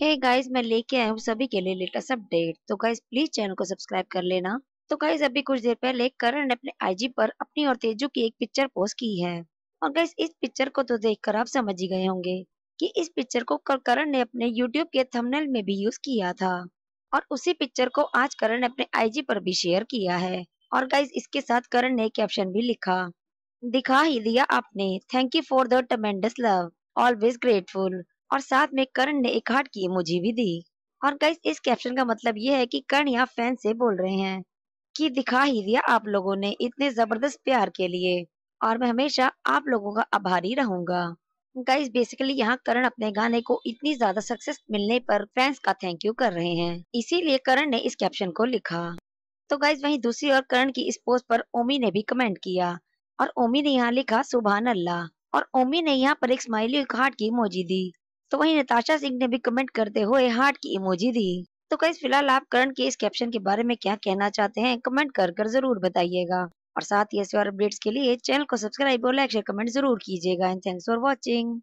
हे hey guys मैं लेके आया हूँ सभी के लिए लेटेस्ट अपडेट तो गाइस प्लीज चैनल को सब्सक्राइब कर लेना तो गाइस अभी कुछ देर पहले करण ने अपने आईजी पर अपनी और तेजू की एक पिक्चर पोस्ट की है और गाइस इस पिक्चर को तो देखकर आप समझ ही गए होंगे कि इस पिक्चर को करण ने अपने यूट्यूब के थंबनेल में भी यूज किया था और उसी पिक्चर को आज करण ने अपने आई पर भी शेयर किया है और गाइज इसके साथ करण ने कैप्शन भी लिखा दिखा ही दिया आपने thank you for the tremendous love always grateful और साथ में करण ने एक हार्ट की इमोजी भी दी और गाइस इस कैप्शन का मतलब ये है कि कर्ण यहाँ फैन से बोल रहे हैं कि दिखा ही दिया आप लोगों ने इतने जबरदस्त प्यार के लिए और मैं हमेशा आप लोगों का आभारी रहूंगा गाइस बेसिकली यहाँ करण अपने गाने को इतनी ज्यादा सक्सेस मिलने पर फैंस का थैंक यू कर रहे हैं इसीलिए करण ने इस कैप्शन को लिखा तो गाइस वहीं दूसरी ओर करण की इस पोस्ट पर ओमी ने भी कमेंट किया और ओमी ने यहाँ लिखा सुबह अल्लाह और ओमी ने यहाँ पर एक स्माइली हार्ट की मोजी दी तो वहीं नताशा सिंह ने भी कमेंट करते हुए हार्ट की इमोजी दी तो कई फिलहाल आप करण के इस कैप्शन के बारे में क्या कहना चाहते हैं कमेंट कर कर जरूर बताइएगा और साथ ही ऐसे और अपडेट्स के लिए चैनल को सब्सक्राइब और लाइक शेयर कमेंट जरूर कीजिएगा एंड थैंक्स फॉर वॉचिंग